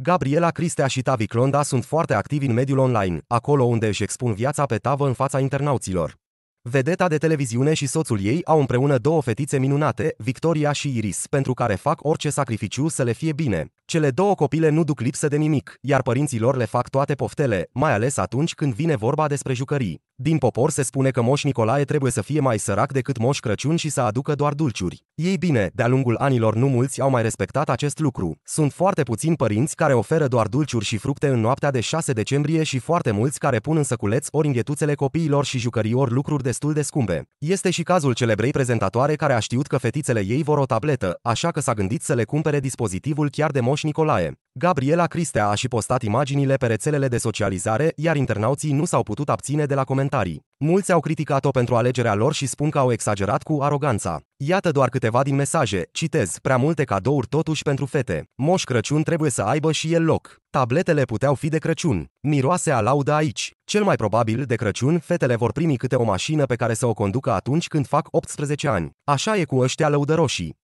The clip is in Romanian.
Gabriela Cristea și Tavi Clonda sunt foarte activi în mediul online, acolo unde își expun viața pe tavă în fața internauților. Vedeta de televiziune și soțul ei au împreună două fetițe minunate, Victoria și Iris, pentru care fac orice sacrificiu să le fie bine. Cele două copile nu duc lipsă de nimic, iar părinții lor le fac toate poftele, mai ales atunci când vine vorba despre jucării. Din popor se spune că Moș Nicolae trebuie să fie mai sărac decât Moș Crăciun și să aducă doar dulciuri. Ei bine, de-a lungul anilor nu mulți au mai respectat acest lucru. Sunt foarte puțini părinți care oferă doar dulciuri și fructe în noaptea de 6 decembrie și foarte mulți care pun în săculeț ori înghetuțele copiilor și jucării ori lucruri destul de scumpe. Este și cazul celebrei prezentatoare care a știut că fetițele ei vor o tabletă, așa că s-a gândit să le cumpere dispozitivul chiar de Moș Moș Nicolae. Gabriela Cristea a și postat imaginile pe rețelele de socializare, iar internauții nu s-au putut abține de la comentarii. Mulți au criticat-o pentru alegerea lor și spun că au exagerat cu aroganța. Iată doar câteva din mesaje, citez, prea multe cadouri totuși pentru fete. Moș Crăciun trebuie să aibă și el loc. Tabletele puteau fi de Crăciun. Miroase a laudă aici. Cel mai probabil, de Crăciun, fetele vor primi câte o mașină pe care să o conducă atunci când fac 18 ani. Așa e cu ăștia lăudăroșii.